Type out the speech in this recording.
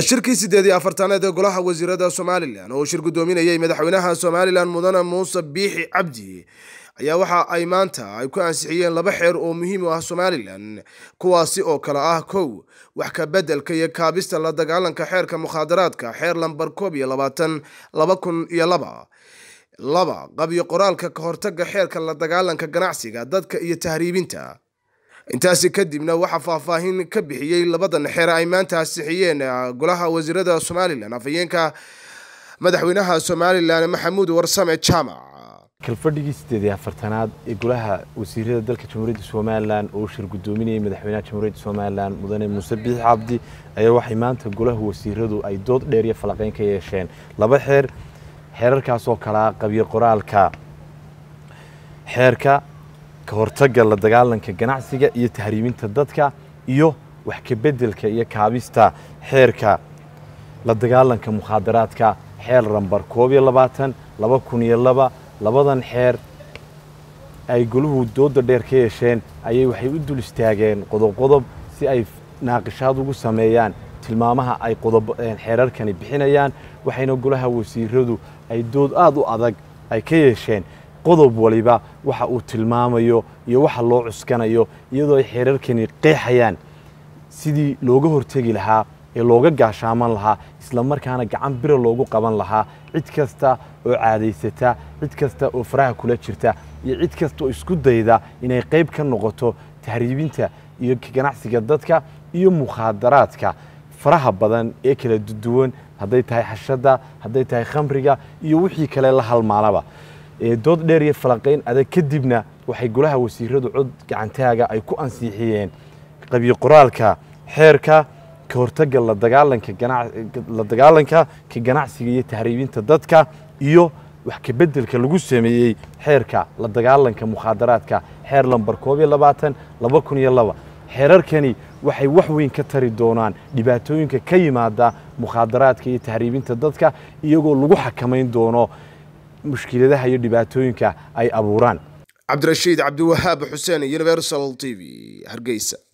shirkii sideed iyo afartanaad ee golaha wasiirada somalilan oo shir guddoominayay madaxweynaha somalilan mudane muuse biixi cabdi ayaa waxa ay maanta ay ku ansixiyeen laba xeer oo muhiim u ah somalilan kuwaasi oo kale ah kow wax ka beddelka iyo kaabista la dagaalanka xeerka mukhaadaraadka xeer lambar koob iyo labaatan laba kun iyo laba laba qabyo qoraalka ka hortaga xeerka la dagaalanka ganacsiga dadka iyo tahriibinta intaasi kadibna waxaa faahfaahin ka bixiyey labadan xeer ay maanta asixiyeen ah, golaha wasiirada somalilan afhayeenka madaxweynaha somalilan maxamuud warsame jaamac kalfadhigii sideed afartanaad ee golaha wasiirada dalka jamhuuriyadda somalilan oo shir gudoominayay madaxweynaha jamhuuriyadda somalilan mudane muuse biix cabdi ayaa waxay maanta golaha wasiiradu ay dood dheer iyo falaqeyn ka yeesheen laba xeer xeerarkaasoo kalaa qabyo qoraalka xeerka ka hortagga la dagaalanka ganacsiga iyo tahriibinta dadka iyo wax kabeddelka iyo kaabista xeerka la dagaalanka mukhaadaraadka xeer rambar koob iyo labaatan laba kun iyo laba labadan xeer ay goluhu dooda dheer ka yeesheen ayay waxay u dul istaageen qodobqodob si ay naaqishaad ugu sameeyaan tilmaamaha ay qodobxeerarkani bixinayaan waxayna golaha wasiiradu ay dood aad u adag ay ka yeesheen qodob waliba waxa uu tilmaamayo iyo waxa loo cuskanayo iyadoo ay xeerarkani qeexayaan sidii looga hortegi lahaa ee looga gaashaaman lahaa isla markaana gacan bira loogu qaban lahaa cid kasta oo caadaysata cid kasta oo faraha kula jirta iyo cid kasta oo isku dayda inay qayb ka noqoto tahriibinta iyo ganacsiga dadka iyo mukhaadaraadka faraha badan ee kala duwan hadday tahay xashadda hadday tahay khamriga iyo wixii kale la halmaalaba ee dood dheer iyo falanqayn adag kadibna waxay golaha wasiiradu cod gacantaaga ay ku ansiixiyeen qabyoqoraalka xeerka ka hortagga la dagaalanka ka ganacsiga iyo tahriibinta dadka iyo wax kabeddelka lagu sameeyey xeerka la dagaalanka mukhaadaraadka xeer lambar koob iyo labaatan laba kun iyo laba xeerarkani waxay wax weyn ka tari doonaan dhibaatooyinka ka yimaada mukhaadaraadka iyo tahriibinta dadka iyagoo lagu xakamayn doono mushkiladaha iyo dhibaatooyinka ay abuuraan cabdirashiid cabdiwahaab xuseen universal t v hargeysa